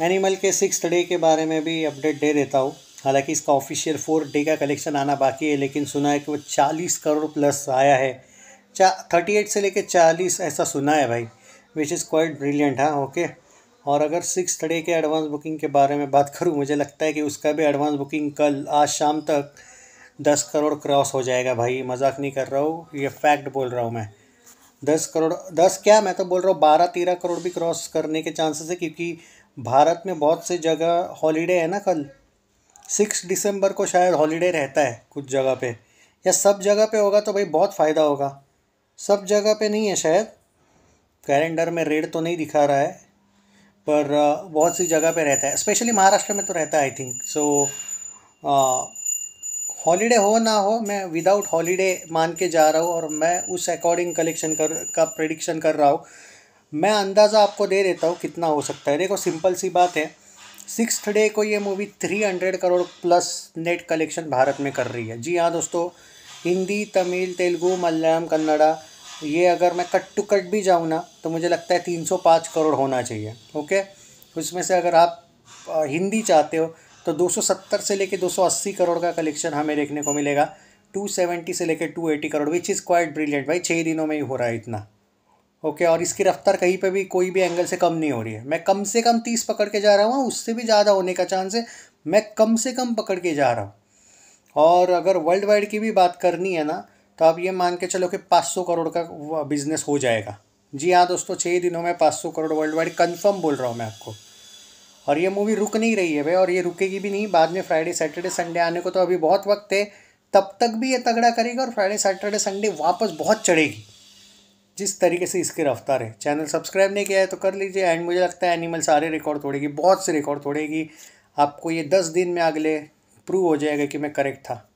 animal के six day के बारे में भी अपडेट दे देता हूँ हालांकि इसका ऑफिशियल फोर डे का कलेक्शन आना बाकी है लेकिन सुना है कि वो चालीस करोड़ प्लस आया है चा थर्टी एट से लेके चालीस ऐसा सुना है भाई विच इज़ क्वाइट ब्रिलियंट हाँ ओके और अगर सिक्स डे के एडवांस बुकिंग के बारे में बात करूँ मुझे लगता है कि उसका भी एडवांस बुकिंग कल आज शाम तक दस करोड़ क्रॉस हो जाएगा भाई मजाक नहीं कर रहा हूँ ये फैक्ट बोल रहा हूँ मैं दस करोड़ दस क्या मैं तो बोल रहा हूँ बारह तेरह करोड़ भी क्रॉस करने के चांसेस है क्योंकि भारत में बहुत सी जगह हॉलीडे है ना कल सिक्स दिसंबर को शायद हॉलीडे रहता है कुछ जगह पे या सब जगह पे होगा तो भाई बहुत फ़ायदा होगा सब जगह पे नहीं है शायद कैलेंडर में रेड तो नहीं दिखा रहा है पर बहुत सी जगह पे रहता है स्पेशली महाराष्ट्र में तो रहता है आई थिंक सो हॉलीडे हो ना हो मैं विदाउट हॉलीडे मान के जा रहा हूँ और मैं उस अकॉर्डिंग कलेक्शन कर का प्रडिक्शन कर रहा हूँ मैं अंदाज़ा आपको दे देता हूँ कितना हो सकता है देखो सिंपल सी बात है सिक्स डे को ये movie three hundred crore plus net collection Bharat में कर रही है जी हाँ दोस्तों हिंदी तमिल तेलुगू मलयालम कन्नड़ा ये अगर मैं कट टू कट भी जाऊँ ना तो मुझे लगता है तीन सौ पाँच करोड़ होना चाहिए ओके उसमें से अगर आप हिंदी चाहते हो तो सत्तर से सौ अस्सी करोड़ का कलेक्शन हमें देखने को मिलेगा 270 से लेके 280 crore which is quite brilliant भाई छः दिनों में ही हो रहा है इतना ओके और इसकी रफ्तार कहीं पे भी कोई भी एंगल से कम नहीं हो रही है मैं कम से कम तीस पकड़ के जा रहा हूँ उससे भी ज़्यादा होने का चांस है मैं कम से कम पकड़ के जा रहा हूँ और अगर वर्ल्ड वाइड की भी बात करनी है ना तो आप ये मान के चलो कि पाँच करोड़ का बिज़नेस हो जाएगा जी हाँ दोस्तों छः दिनों में पाँच करोड़ वर्ल्ड वाइड कन्फर्म बोल रहा हूँ मैं आपको और ये मूवी रुक नहीं रही है भाई और ये रुकेगी भी नहीं बाद में फ्राइडे सैटरडे संडे आने को तो अभी बहुत वक्त है तब तक भी ये तगड़ा करेगी और फ्राइडे सैटरडे संडे वापस बहुत चढ़ेगी जिस तरीके से इसके रफ्तार है चैनल सब्सक्राइब नहीं किया है तो कर लीजिए एंड मुझे लगता है एनिमल सारे रिकॉर्ड तोड़ेगी बहुत से रिकॉर्ड तोड़ेगी आपको ये दस दिन में अगले प्रूव हो जाएगा कि मैं करेक्ट था